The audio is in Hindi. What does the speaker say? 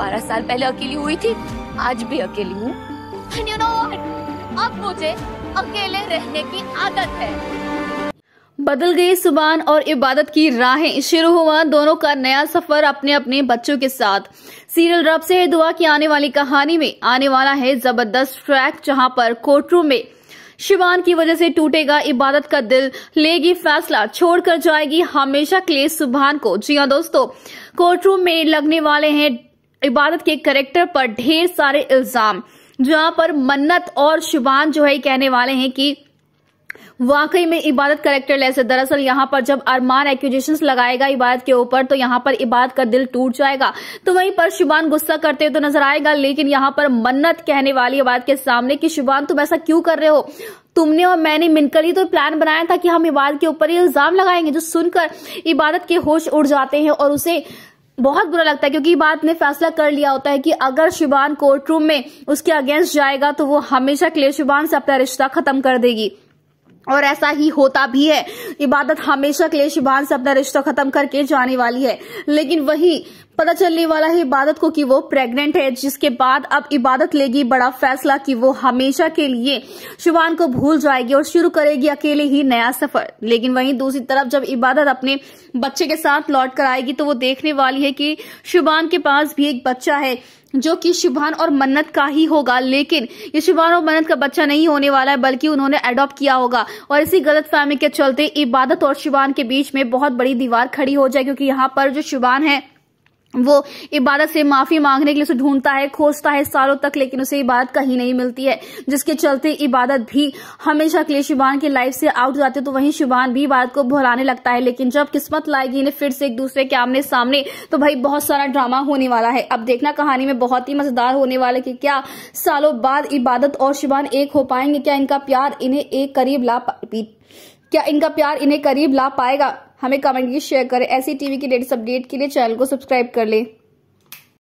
बारह साल पहले अकेली हुई थी आज भी अकेली हूँ you know अब मुझे अकेले रहने की आदत है बदल गई सुबान और इबादत की राहें शुरू हुआ दोनों का नया सफर अपने अपने बच्चों के साथ सीरियल रब से है दुआ की आने वाली कहानी में आने वाला है जबरदस्त ट्रैक जहां पर कोर्टरूम में शिवान की वजह से टूटेगा इबादत का दिल लेगी फैसला छोड़कर जाएगी हमेशा के लिए सुबहान को जी हाँ दोस्तों कोर्टरूम में लगने वाले हैं इबादत के करेक्टर पर ढेर सारे इल्जाम जहां पर मन्नत और शुभान जो है कहने वाले हैं कि वाकई में इबादत करेक्टर लेस है दरअसल यहाँ पर जब अरमान एक्यूजेशन लगाएगा इबादत के ऊपर तो यहाँ पर इबादत का दिल टूट जाएगा तो वहीं पर शुभान गुस्सा करते हुए तो नजर आएगा लेकिन यहाँ पर मन्नत कहने वाली इबादत के सामने कि शुभान तुम ऐसा क्यों कर रहे हो तुमने और मैंने मिलकर ही तो प्लान बनाया था कि हम इबादत के ऊपर इल्जाम लगाएंगे जो सुनकर इबादत के होश उड़ जाते हैं और उसे बहुत बुरा लगता है क्योंकि बात ने फैसला कर लिया होता है कि अगर शिबान कोर्ट रूम में उसके अगेंस्ट जाएगा तो वो हमेशा के लिए शिबान से अपना रिश्ता खत्म कर देगी और ऐसा ही होता भी है इबादत हमेशा क्लेशबान से अपना रिश्ता खत्म करके जाने वाली है लेकिन वही पता चलने वाला है इबादत को कि वो प्रेग्नेंट है जिसके बाद अब इबादत लेगी बड़ा फैसला कि वो हमेशा के लिए शिवान को भूल जाएगी और शुरू करेगी अकेले ही नया सफर लेकिन वहीं दूसरी तरफ जब इबादत अपने बच्चे के साथ लौट कर आएगी तो वो देखने वाली है कि शिवान के पास भी एक बच्चा है जो कि शुभान और मन्नत का ही होगा लेकिन ये शुभान और मन्नत का बच्चा नहीं होने वाला है बल्कि उन्होंने एडॉप्ट किया होगा और इसी गलत फहमी के चलते इबादत और शुभान के बीच में बहुत बड़ी दीवार खड़ी हो जाए क्योंकि यहाँ पर जो शुभान है वो इबादत से माफी मांगने के लिए उसे ढूंढता है खोजता है सालों तक लेकिन उसे इबादत कहीं नहीं मिलती है जिसके चलते इबादत भी हमेशा के लिए शिबान की लाइफ से आउट हो जाती है तो वहीं शिबान भी इबादत को भुलाने लगता है लेकिन जब किस्मत लाएगी इन्हें फिर से एक दूसरे के आमने सामने तो भाई बहुत सारा ड्रामा होने वाला है अब देखना कहानी में बहुत ही मजेदार होने वाला है कि क्या सालों बाद इबादत और शिबान एक हो पाएंगे क्या इनका प्यार इन्हें एक करीब ला क्या इनका प्यार इन्हें करीब ला पाएगा हमें कमेंट की शेयर करें ऐसी टीवी की लेटेस्ट अपडेट के लिए चैनल को सब्सक्राइब कर लें